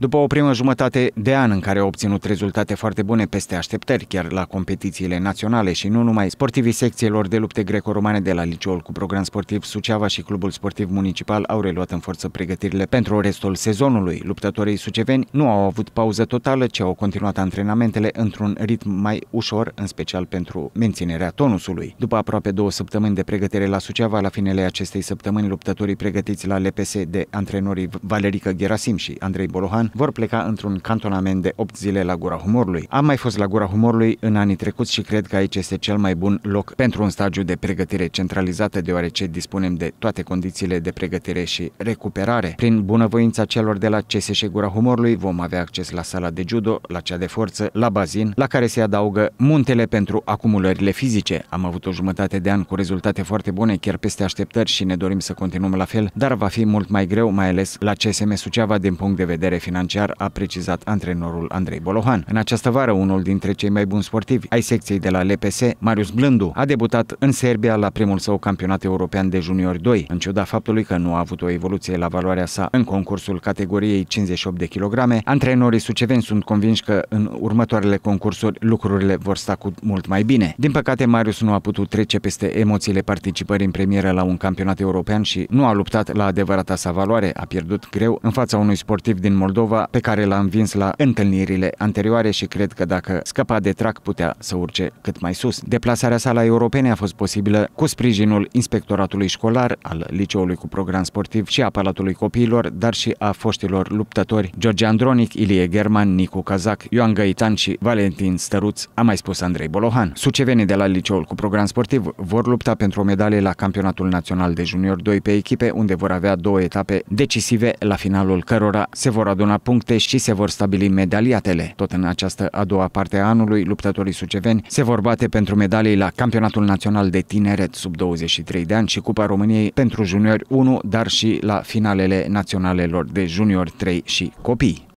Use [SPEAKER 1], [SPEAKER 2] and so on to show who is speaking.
[SPEAKER 1] După o primă jumătate de an în care au obținut rezultate foarte bune peste așteptări, chiar la competițiile naționale și nu numai, sportivii secțiilor de lupte greco-romane de la liceul cu program sportiv Suceava și Clubul Sportiv Municipal au reluat în forță pregătirile pentru restul sezonului. Luptătorii suceveni nu au avut pauză totală, ci au continuat antrenamentele într-un ritm mai ușor, în special pentru menținerea tonusului. După aproape două săptămâni de pregătire la Suceava, la finele acestei săptămâni, luptătorii pregătiți la LPS de antrenorii Valerica Gherasim și Andrei Bolohan vor pleca într-un cantonament de 8 zile la Gura Humorului. Am mai fost la Gura Humorului în anii trecuți și cred că aici este cel mai bun loc pentru un stagiu de pregătire centralizată, deoarece dispunem de toate condițiile de pregătire și recuperare. Prin bunăvoința celor de la CSș Gura Humorului vom avea acces la sala de judo, la cea de forță, la bazin, la care se adaugă muntele pentru acumulările fizice. Am avut o jumătate de an cu rezultate foarte bune, chiar peste așteptări și ne dorim să continuăm la fel, dar va fi mult mai greu, mai ales la CSM Suceava din punct de vedere financiar financiar, a precizat antrenorul Andrei Bolohan. În această vară, unul dintre cei mai buni sportivi ai secției de la LPS, Marius Blându, a debutat în Serbia la primul său campionat european de juniori 2, în ciuda faptului că nu a avut o evoluție la valoarea sa în concursul categoriei 58 de kilograme, antrenorii suceveni sunt convinși că în următoarele concursuri lucrurile vor sta cu mult mai bine. Din păcate, Marius nu a putut trece peste emoțiile participării în premieră la un campionat european și nu a luptat la adevărata sa valoare, a pierdut greu în fața unui sportiv din Moldova Moldova pe care l-a învins la întâlnirile anterioare și cred că dacă scăpa de trac putea să urce cât mai sus. Deplasarea sa la europene a fost posibilă cu sprijinul Inspectoratului Școlar, al Liceului cu Program Sportiv și a Palatului Copiilor, dar și a foștilor luptători George Andronic, Ilie German, Nicu Cazac, Ioan Găitan și Valentin Stăruț, a mai spus Andrei Bolohan. Sucevenii de la Liceul cu Program Sportiv vor lupta pentru o medalie la Campionatul Național de Junior 2 pe echipe, unde vor avea două etape decisive, la finalul cărora se vor aduna puncte și se vor stabili medaliatele. Tot în această a doua parte a anului, luptătorii suceveni se vor bate pentru medalii la Campionatul Național de Tineret sub 23 de ani și Cupa României pentru juniori 1, dar și la finalele naționalelor de juniori 3 și copii.